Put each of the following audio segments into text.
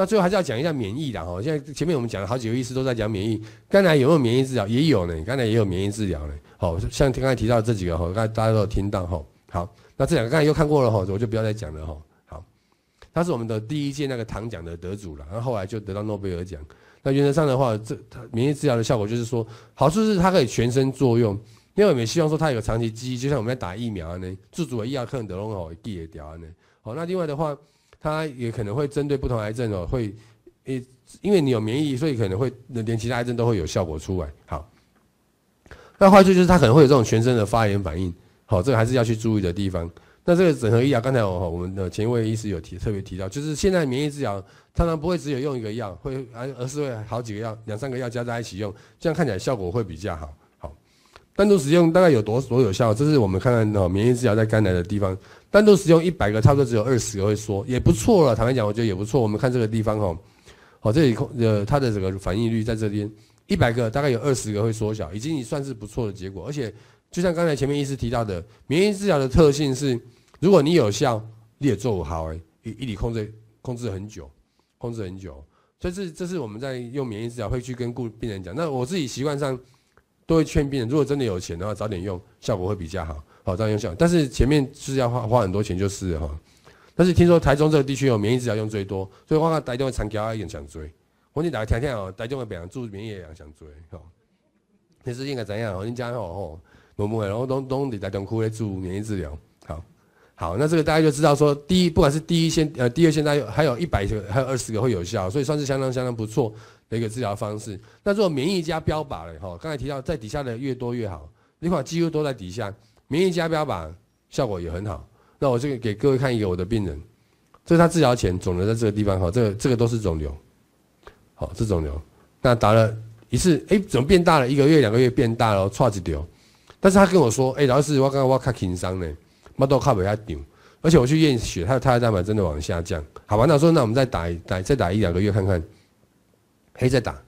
那最后还是要讲一下免疫的哈，现在前面我们讲了好几个意思都在讲免疫，刚才有没有免疫治疗也有呢？刚才也有免疫治疗呢。好，像刚才提到这几个哈，刚才大家都有听到哈。好，那这两个刚才又看过了哈，我就不要再讲了哈。好，他是我们的第一届那个糖奖的得主了，然后后来就得到诺贝尔奖。那原则上的话，这他免疫治疗的效果就是说，好处是它可以全身作用，因为我也希望说它有长期记忆，就像我们在打疫苗呢，自主的医药可能得拢哦，记会掉呢。好，那另外的话。它也可能会针对不同癌症哦，会因因为你有免疫，所以可能会连其他癌症都会有效果出来。好，那坏处就是它可能会有这种全身的发炎反应。好，这个还是要去注意的地方。那这个整合医疗，刚才我们的前一位医师有提特别提到，就是现在免疫治疗，通常不会只有用一个药，会而而是会好几个药、两三个药加在一起用，这样看起来效果会比较好。单独使用大概有多多有效？这是我们看看哦，免疫治疗在肝癌的地方，单独使用一百个，差不多只有二十个会缩，也不错了。坦白讲，我觉得也不错。我们看这个地方哦，哦这里控呃它的这个反应率在这边一百个大概有二十个会缩小，已经算是不错的结果。而且就像刚才前面医师提到的，免疫治疗的特性是，如果你有效，你也做不好，一一里控制控制很久，控制很久。所以这这是我们在用免疫治疗会去跟顾病人讲。那我自己习惯上。都会劝病人，如果真的有钱的话，早点用，效果会比较好，好早点有效。但是前面是要花花很多钱，就是哈。但是听说台中这个地区有免疫治疗用最多，所以我看台中会参加的人想最我建你大家听听哦，台中的病人做免疫疗想最哈。你是应该怎样？我跟你讲哦，哦，某某，然后东东你台中苦来做免疫治疗，好，好，那这个大家就知道说，第一，不管是第一线，呃，第二线，在还有一百个，还有二十个会有效，所以算是相当相当不错。的一个治疗方式，那如果免疫加标靶以哈，刚才提到在底下的越多越好，那块肌肉都在底下，免疫加标靶效果也很好。那我这个给各位看一个我的病人，这是他治疗前肿瘤在这个地方哈，这个这个都是肿瘤，好，是肿瘤。那打了一次，哎，怎么变大了？一个月、两个月变大了，差一丢。但是他跟我说，哎，老师，我刚我卡轻伤呢，冇都卡不下掉。而且我去验血，他胎儿蛋白真的往下降。好吧，那我说那我们再打一打，再打一两个月看看。黑在打，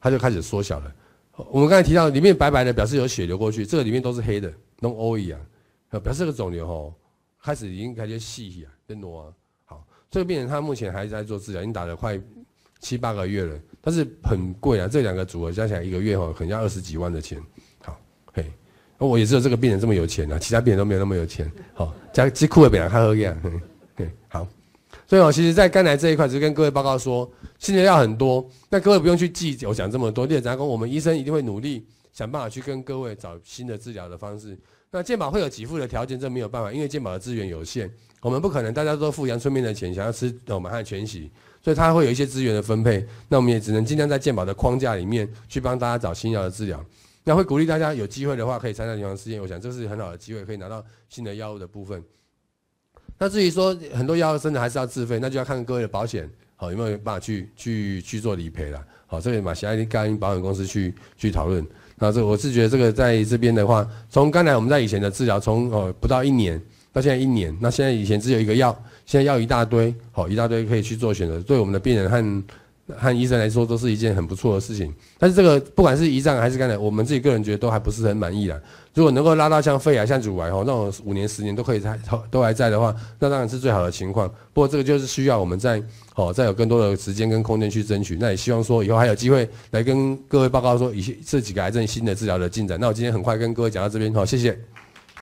它就开始缩小了。我们刚才提到里面白白的，表示有血流过去。这个里面都是黑的，弄 O 一样，表示这个肿瘤哦，开始已经开始细起来在挪。啊。好，这个病人他目前还在做治疗，已经打了快七八个月了，但是很贵啊。这两个组合加起来一个月哦，可能要二十几万的钱。好，嘿，我也知道这个病人这么有钱啊，其他病人都没有那么有钱。好，加机库尔本来他喝样，嘿，好。所以，我其实，在肝癌这一块，就是跟各位报告说，新的药很多，那各位不用去记，我讲这么多。列二，讲我们医生一定会努力想办法去跟各位找新的治疗的方式。那健保会有给付的条件，这没有办法，因为健保的资源有限，我们不可能大家都付阳春面的钱，想要吃我们汉全席，所以他会有一些资源的分配。那我们也只能尽量在健保的框架里面去帮大家找新药的治疗。那会鼓励大家有机会的话，可以参加临床试验，我想这是很好的机会，可以拿到新的药物的部分。那至于说很多药真的还是要自费，那就要看各位的保险，好有没有办法去去去做理赔了。好，这边马先生跟保险公司去去讨论。那这我是觉得这个在这边的话，从刚才我们在以前的治疗，从哦不到一年到现在一年，那现在以前只有一个药，现在药一大堆，好一大堆可以去做选择，对我们的病人和。和医生来说都是一件很不错的事情，但是这个不管是胰脏还是肝癌，我们自己个人觉得都还不是很满意啦。如果能够拉到像肺癌、像乳癌哦，那五年、十年都可以在都还在的话，那当然是最好的情况。不过这个就是需要我们在哦再有更多的时间跟空间去争取。那也希望说以后还有机会来跟各位报告说一些这几个癌症新的治疗的进展。那我今天很快跟各位讲到这边，好，谢谢。